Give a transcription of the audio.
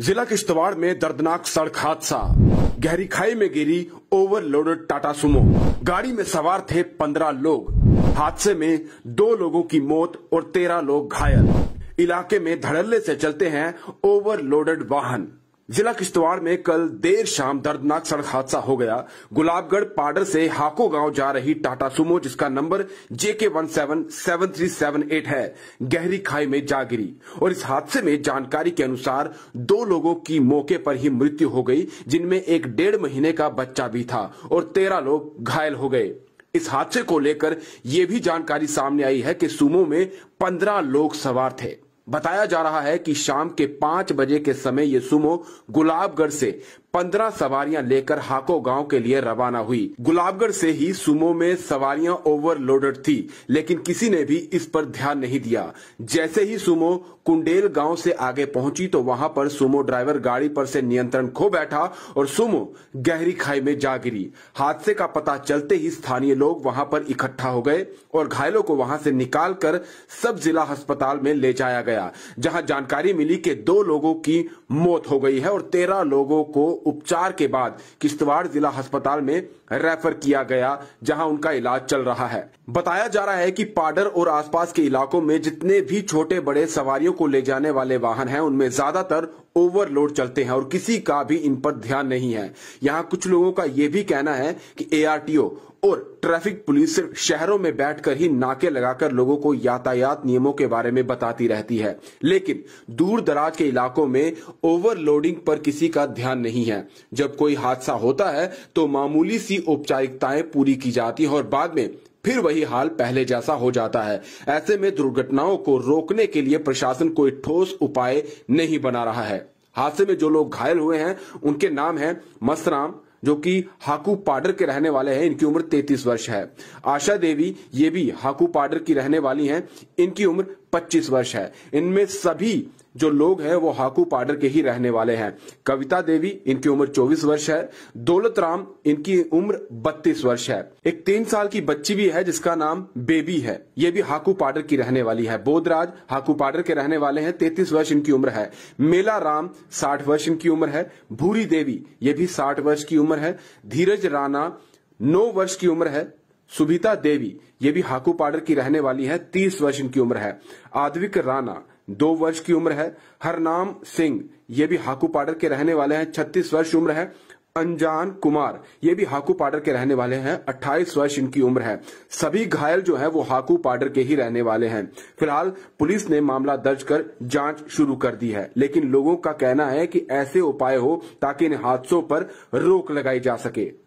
जिला किश्तवाड़ में दर्दनाक सड़क हादसा गहरी खाई में गिरी ओवरलोडेड टाटा सुमो गाड़ी में सवार थे पंद्रह लोग हादसे में दो लोगों की मौत और तेरह लोग घायल इलाके में धड़ल्ले से चलते हैं ओवरलोडेड वाहन जिला किश्तवाड़ में कल देर शाम दर्दनाक सड़क हादसा हो गया गुलाबगढ़ पाडर से हाको गांव जा रही टाटा सुमो जिसका number JK one seven seven three seven eight है गहरी खाई में जा गिरी और इस हादसे में जानकारी के अनुसार दो लोगों की मौके पर ही मृत्यु हो गई जिनमें एक डेढ़ महीने का बच्चा भी था और तेरह लोग घायल हो गए इस हादसे को लेकर यह भी जानकारी सामने आई है कि सुमो में पंद्रह लोग सवार थे बताया जा रहा है कि शाम के पांच बजे के समय ये सुमो गुलाबगढ़ से पंद्रह सवारियां लेकर हाको गांव के लिए रवाना हुई गुलाबगढ़ से ही सुमो में सवारियां ओवरलोडेड थी लेकिन किसी ने भी इस पर ध्यान नहीं दिया जैसे ही सुमो कुंडेल गांव से आगे पहुंची तो वहां पर सुमो ड्राइवर गाड़ी पर से नियंत्रण खो बैठा और सुमो गहरी खाई में जा गिरी हादसे का पता चलते ही स्थानीय लोग वहां पर इकट्ठा हो गए और घायलों को वहां से निकाल कर सब जिला अस्पताल में ले जाया गया गया जहां जानकारी मिली कि दो लोगों की मौत हो गई है और तेरह लोगों को उपचार के बाद किश्तवाड़ जिला अस्पताल में रेफर किया गया जहां उनका इलाज चल रहा है बताया जा रहा है कि पाडर और आसपास के इलाकों में जितने भी छोटे बड़े सवारियों को ले जाने वाले वाहन हैं उनमें ज्यादातर ओवरलोड चलते हैं और किसी का भी इन पर ध्यान नहीं है यहाँ कुछ लोगों का यह भी कहना है कि एआरटीओ और ट्रैफिक पुलिस सिर्फ शहरों में बैठकर ही नाके लगाकर लोगों को यातायात नियमों के बारे में बताती रहती है लेकिन दूर दराज के इलाकों में ओवरलोडिंग पर किसी का ध्यान नहीं है जब कोई हादसा होता है तो मामूली सी औपचारिकताएं पूरी की जाती है और बाद में फिर वही हाल पहले जैसा हो जाता है ऐसे में दुर्घटनाओं को रोकने के लिए प्रशासन कोई ठोस उपाय नहीं बना रहा है हादसे में जो लोग घायल हुए हैं उनके नाम है मसराम जो कि हाकू पाडर के रहने वाले हैं इनकी उम्र 33 वर्ष है आशा देवी ये भी हाकू पाडर की रहने वाली हैं इनकी उम्र 25 वर्ष है इनमें सभी जो लोग हैं वो हाकू पाडर के ही रहने वाले हैं कविता देवी इनकी उम्र 24 वर्ष है दौलत राम इनकी उम्र 32 वर्ष है एक तीन साल की बच्ची भी है जिसका नाम बेबी है ये भी हाकू पाडर की रहने वाली है बोधराज हाकू पाडर के रहने वाले हैं 33 वर्ष इनकी उम्र है मेला राम साठ वर्ष इनकी उम्र है भूरी देवी ये भी साठ वर्ष की उम्र है धीरज राणा नौ वर्ष की उम्र है सुभीता देवी ये भी हाकू पाडर की रहने वाली है तीस वर्ष इनकी उम्र है आदविक राणा दो वर्ष की उम्र है हरनाम सिंह ये भी हाकू पाडर के रहने वाले हैं छत्तीस वर्ष उम्र है अनजान कुमार ये भी हाकू पाडर के रहने वाले हैं अट्ठाईस वर्ष इनकी उम्र है सभी घायल जो है वो हाकू पाडर के ही रहने वाले हैं फिलहाल पुलिस ने मामला दर्ज कर जांच शुरू कर दी है लेकिन लोगों का कहना है कि ऐसे उपाय हो ताकि इन हादसों पर रोक लगाई जा सके